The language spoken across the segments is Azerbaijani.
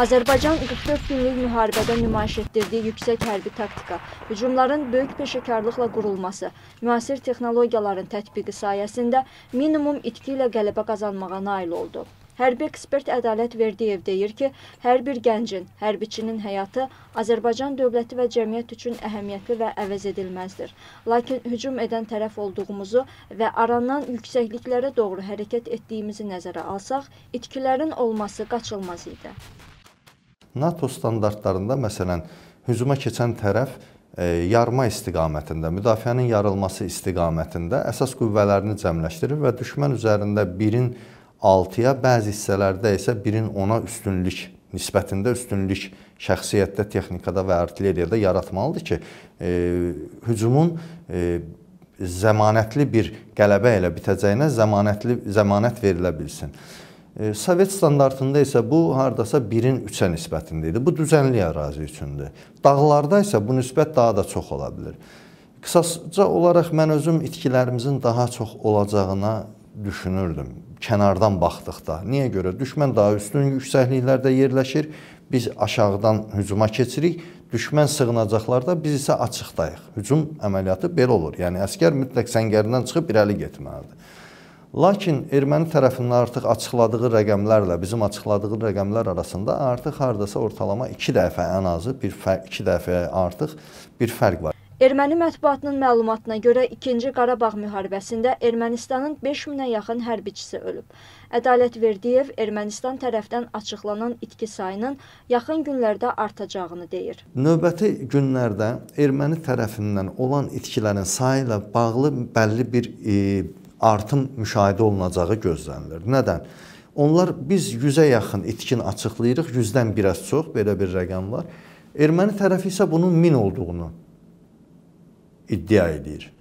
Azərbaycan 44 günlük müharibədə nümayiş etdirdiyi yüksək hərbi taktika, hücumların böyük peşəkarlıqla qurulması, müasir texnologiyaların tətbiqi sayəsində minimum itki ilə qələbə qazanmağa nail oldu. Hərbi ekspert Ədalət Verdiyev deyir ki, hər bir gəncin, hərbiçinin həyatı Azərbaycan dövləti və cəmiyyət üçün əhəmiyyətli və əvəz edilməzdir. Lakin hücum edən tərəf olduğumuzu və aranan yüksəkliklərə doğru hərəkət etdiyimizi nəzərə alsaq, itkilərin olması qaçılmaz idi. NATO standartlarında məsələn hücuma keçən tərəf e, yarma istiqamətində, müdafiənin yarılması istiqamətində əsas qüvvələrini cəmləşdirir və düşmən üzərində 1-in 6-ya, bəzi hissələrdə isə 1-in 10-a üstünlük nisbətində üstünlük şəxsiyyətdə, texnikada və artilleriyada yaratmalıdır ki, e, hücumun e, zəmanətli bir qələbə ilə bitəcəyinə zəmanətli zəmanət verilə bilsin. Sovet standartında isə bu hardasa 1-in 3-ə nisbətində idi. Bu düzənli ərazi üçündür. Dağlarda isə bu nisbət daha da çox ola bilir. Qısaca olaraq mən özüm itkilərimizin daha çox olacağına düşünürdüm kənardan baxdıqda. Niyə görə? Düşmən daha üstün yüksəkliklərdə yerləşir. Biz aşağıdan hücuma keçirik. Düşmən sığınacaqlarda biz isə açıqdayıq. Hücum əməliyyatı belə olur. Yəni əskər mütləq səngərindən çıxıb irəli getməlidir. Lakin erməni tərəfinin artıq açıqladığı rəqəmlərlə bizim açıqladığı rəqəmlər arasında artıq hardasa ortalama 2 dəfə ən azı bir 2 dəfə artıq bir fərq var. Erməni mətbuatının məlumatına görə 2-ci Qarabağ müharibəsində Ermənistanın 5000-ə yaxın hərbiçisi ölüb. Ədalət Verdiyev Ermənistan tərəfdən açıqlanan itki sayının yaxın günlərdə artacağını deyir. Növbəti günlərdə erməni tərəfindən olan itkilərin sayı ilə bağlı bəlli bir e, artım müşahidə olunacağı gözlənilir. Nədən? Onlar biz 100-ə yaxın itkin açıqlayırıq, 100-dən biraz çox belə bir rəqəm var. Erməni tərəfi isə bunun 1000 olduğunu iddia edir.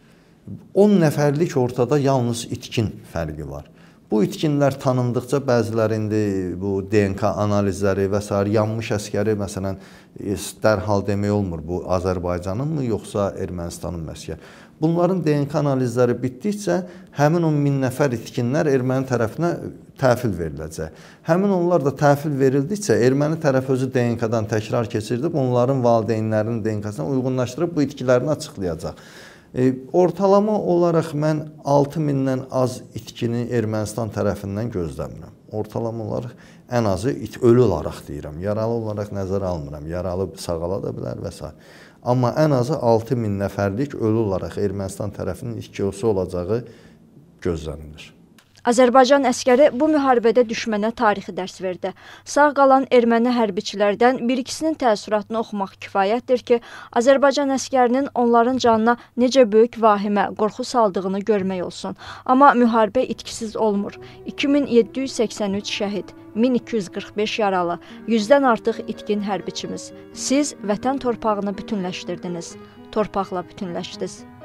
10 nəfərlik ortada yalnız itkin fərqi var. Bu itkinlər tanındıkca bəziləri indi bu DNK analizləri və s. yanmış əskəri məsələn e, dərhal demək olmur bu Azərbaycanınmı yoxsa Ermənistanın məskəri. Bunların DNK analizləri bitdikcə həmin o 1000 nəfər itkinlər erməni tərəfinə təhvil veriləcək. Həmin onlar da təhvil verildikcə erməni tərəf özü DNK-dan təkrar keçirdib onların valideynlərinin DNK-sına uyğunlaşdırıb bu itkilərini açıqlayacaq. E, ortalama olaraq mən 6000-dən az itkini Ermənistan tərəfindən gözləmirəm. Ortalama olaraq ən azı it ölü olaraq deyirəm. Yaralı olaraq nəzərə almıram. Yaralı sağala da bilər və s. Amma ən azı 6000 nəfərlik ölü olaraq Ermənistan tərəfinin itkiyosu olacağı gözlənilir. Azərbaycan əskəri bu müharibədə düşmənə tarixi dərs verdi. Sağ qalan erməni hərbiçilərdən bir ikisinin təəssüratını oxumaq kifayətdir ki, Azərbaycan əskərinin onların canına necə böyük vahimə, qorxu saldığını görmək olsun. Amma müharibə itkisiz olmur. 2783 şəhid, 1245 yaralı, 100-dən artıq itkin hərbiçimiz. Siz vətən torpağını bütünləşdirdiniz. Torpaqla bütünləşdiniz.